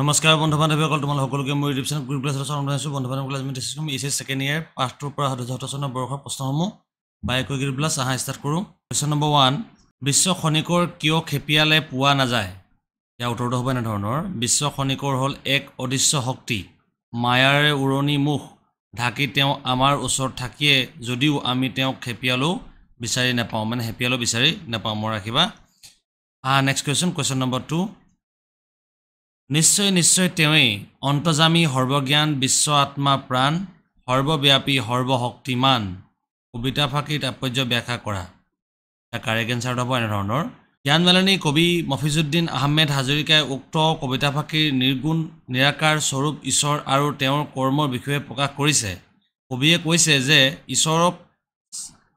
নমস্কাৰ বন্ধু বান্ধৱীসকল তোমালোক সকলোকে মই ৰিডিপশ্যন গ্ৰুপ ক্লাছত আৰম্ভ হৈছোঁ বন্ধু বান্ধৱ ক্লাছ মিটি চিষ্টেম এইচ এছ ছেকেণ্ড ইয়াৰ পাঁচ টুৰ পৰা দুহেজাৰ সোতৰ চনৰ বৰ্ষৰ প্ৰশ্নসমূহ বাইকৈ গ্ৰুপ ক্লাছ আহা ষ্টাৰ্ট কৰোঁ কুৱেশ্যন নম্বৰ ওৱান বিশ্ব খনিকৰ কিয় খেপিয়ালে পোৱা নাযায় ইয়াৰ উত্তৰটো হ'ব এনেধৰণৰ বিশ্ব খনিকৰ হ'ল এক অদৃশ্য শক্তি মায়াৰে উৰণি মুখ ঢাকি তেওঁ আমাৰ ওচৰত থাকিয়ে যদিও আমি তেওঁক খেপিয়ালেও বিচাৰি নাপাওঁ মানে খেপিয়ালেও বিচাৰি নাপাওঁ মই ৰাখিবা আহা next question question number two নিশ্চয় নিশ্চয় তেওঁৱেই অন্তজামী সৰ্বজ্ঞান বিশ্ব আত্মা প্ৰাণ সৰ্বব্যাপী সৰ্বশক্তিমান কবিতা ফাঁকিৰ তাৎপৰ্য ব্যাখ্যা কৰা এটা কাৰেগেন চাৰ্ট হ'ব এনেধৰণৰ জ্ঞানমেলনী কবি মফিজুদ্দিন আহমেদ হাজৰিকাই উক্ত কবিতা ফাঁকিৰ নিৰ্গুণ নিৰাকাৰ স্বৰূপ ঈশ্বৰ আৰু তেওঁৰ কৰ্মৰ বিষয়ে প্ৰকাশ কৰিছে কবিয়ে কৈছে যে ঈশ্বৰক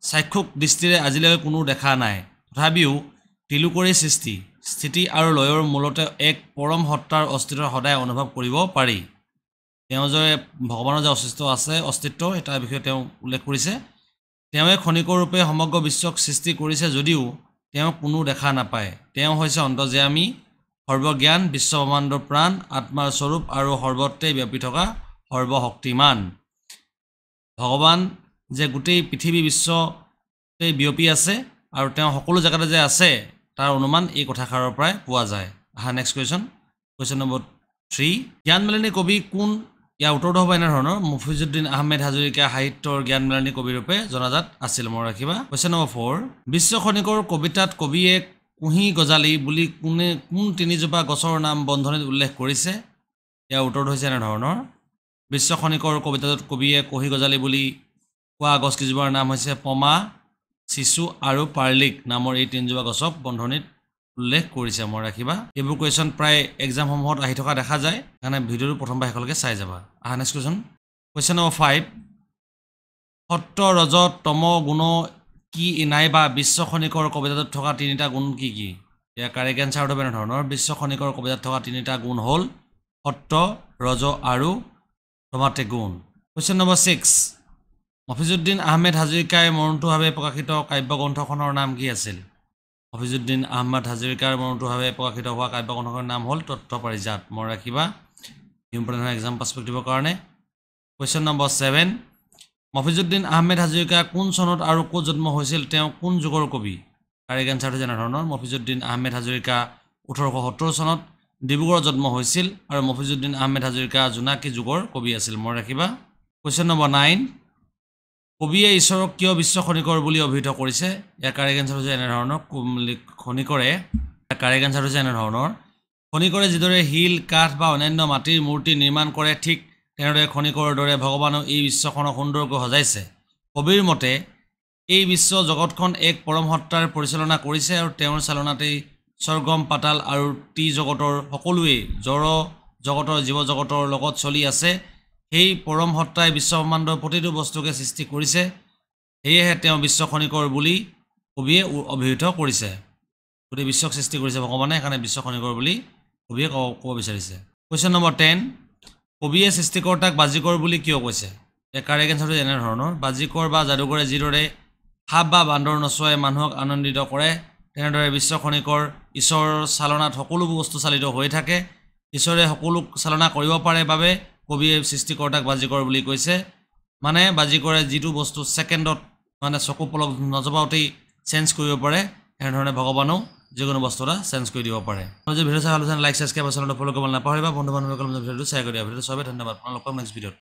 চাক্ষুষ দৃষ্টিৰে আজিলৈকে কোনো দেখা নাই তথাপিও তিলুকৰে সৃষ্টি স্থিতি আৰু লয়ৰ মূলতে এক পৰম সত্তাৰ অস্তিত্ব সদায় অনুভৱ কৰিব পাৰি তেওঁ যে ভগৱানৰ যে অস্তিত্ব আছে অস্তিত্ব তাৰ বিষয়ে তেওঁ উল্লেখ কৰিছে তেওঁৱে খনিকৰূপে সমগ্ৰ বিশ্বক সৃষ্টি কৰিছে যদিও তেওঁ কোনো দেখা নাপায় তেওঁ হৈছে অন্তজ্যামী সৰ্বজ্ঞান বিশ্বব্ৰহ্মাণ্ডৰ প্ৰাণ আত্মাৰ স্বৰূপ আৰু সৰ্বত্ৰেই ব্যাপি থকা সৰ্বশক্তিমান ভগৱান যে গোটেই পৃথিৱী বিশ্বতে বিয়পি আছে আৰু তেওঁ সকলো জেগাতে যে আছে তাৰ অনুমান এই কথাষাৰৰ পৰাই পোৱা যায় আহা next question question number three জ্ঞান জ্ঞানমেলানী কবি কোন ইয়াৰ উত্তৰটো হ'ব এনেধৰণৰ মুফিজুদ্দিন আহমেদ হাজৰিকা সাহিত্যৰ জ্ঞান জ্ঞানমেলানী কবিৰূপে জনাজাত আছিল মই ৰাখিবা কুৱেশ্যন নম্বৰ ফ'ৰ বিশ্ব খনিকৰ কবিতাত কবিয়ে কুঁহি গজালি বুলি কোনে কোন তিনিজোপা গছৰ নাম বন্ধনীত উল্লেখ কৰিছে ইয়াৰ উত্তৰটো হৈছে এনেধৰণৰ বিশ্ব খনিকৰ কবিতাটোত কবিয়ে কুঁহি গজালি বুলি কোৱা গছকেইজোপাৰ নাম হৈছে পমা চিচু আৰু পাৰ্লিক নামৰ এই তিনিজোপা গছক বন্ধনীত উল্লেখ কৰিছে মই ৰাখিবা এইবোৰ কুৱেশ্যন প্ৰায় এক্সামসমূহত আহি থকা দেখা যায় সেইকাৰণে ভিডিঅ'টো প্ৰথমবাৰ শেষলৈকে চাই যাবা আহা next question question number five সত্ৰ ৰজ তম গুণ কি নাইবা বিশ্ব খনিকৰ কবিতাটোত থকা তিনিটা গুণ কি কি এতিয়া কাৰেক্ট এনচাৰটো বেলেগ ধৰণৰ বিশ্ব খনিকৰ কবিতাত থকা তিনিটা গুণ হ'ল সত্ৰ ৰজ আৰু তমাতে গুণ question number six Hafizuddin Ahmed হাজৰিকাই মৰণটোভাৱে প্ৰকাশিত কাব্যগ্ৰন্থখনৰ নাম কি আছিল হফিজুদ্দিন আহমেদ হাজৰিকাৰ মৰণটোভাৱে প্ৰকাশিত হোৱা কাব্যগ্ৰন্থখনৰ নাম হ'ল তথ্য পাৰিজাত মনত ৰাখিবা ইম্পৰ্টেণ্ট এক্সাম পাৰ্চপেক্টিভৰ কাৰণে question number seven Mofizuddin Ahmed Hazarika কোন চনত আৰু ক'ত জন্ম হৈছিল তেওঁ কোন যুগৰ কবি কাৰেক্ট এনচাৰটো যেনেধৰণৰ মফিজুদ্দিন আহমেদ হাজৰিকা ওঠৰশ সত্তৰ চনত ডিব্ৰুগড়ত জন্ম হৈছিল আৰু মফিজুদ্দিন আহমেদ হাজৰিকা জোনাকী যুগৰ কবি আছিল মনত ৰাখিবা কুৱেশ্যন নম্বৰ নাইন কবিয়ে ঈশ্বৰক কিয় বিশ্ব খনিকৰ বুলি অভিহিত কৰিছে ইয়াৰ কাৰেগেঞ্চ হৈছে এনেধৰণৰ খনিকৰে কাৰেগেঞ্চ হৈছে এনেধৰণৰ খনিকৰে যিদৰে শিল কাঠ বা অন্যান্য মাটিৰ মূৰ্তি নিৰ্মাণ কৰে ঠিক তেনেদৰে খনিকৰ দৰে ভগৱানেও এই বিশ্বখনক সুন্দৰকৈ সজাইছে কবিৰ মতে এই বিশ্ব জগতখন এক পৰমসত্তাৰ পৰিচালনা কৰিছে আৰু তেওঁৰ চালনাতেই স্বৰ্গম পাতাল আৰু টি জগতৰ সকলোৱেই জড় জগতৰ জীৱ জগতৰ লগত চলি আছে সেই পৰম সত্তাই বিশ্বব্ৰহ্মাণ্ডৰ প্ৰতিটো বস্তুকে সৃষ্টি কৰিছে সেয়েহে তেওঁ বিশ্বখনিকৰ বুলি কবিয়ে অভিহিত কৰিছে গোটেই বিশ্বক সৃষ্টি কৰিছে ভগৱানে সেইকাৰণে বিশ্বখনিকৰ বুলি কবিয়ে ক ক'ব বিচাৰিছে কুৱেশ্যন নম্বৰ টেন কবিয়ে সৃষ্টিকৰ্তাক বাজিকৰ বুলি কিয় কৈছে ডেকাৰ এগেঞ্চতো এনেধৰণৰ বাজিকৰ বা যাদুকৰে যিদৰে সাপ বা বান্দৰ নচুৱাই মানুহক আনন্দিত কৰে তেনেদৰে বিশ্বখনিকৰ ঈশ্বৰৰ চালনাত সকলোবোৰ বস্তু চালিত হৈ থাকে ঈশ্বৰে সকলো চালনা কৰিব পাৰে বাবে কবিয়ে সৃষ্টিকৰ্তাক বাজিকৰ বুলি কৈছে মানে বাজিকৰে যিটো বস্তু ছেকেণ্ডত মানে চকু পলক নজবাওঁতেই চেঞ্জ কৰিব পাৰে সেনেধৰণে ভগৱানেও যিকোনো বস্তু এটা চেঞ্জ কৰি দিব পাৰে যদি ভিডিঅ' চাই ভাল লাগিছে লাইক চাবস্ক্ৰাইব আচলতে ফলো কৰিবলৈ নাপাহৰিবা বন্ধু বান্ধৱীসকলে ভিডিঅ'টো শ্বেয়াৰ কৰি ভিডিঅ'টো চবেই ধন্যবাদ আপোনালোকক নেক্সট ভিডিঅ'ত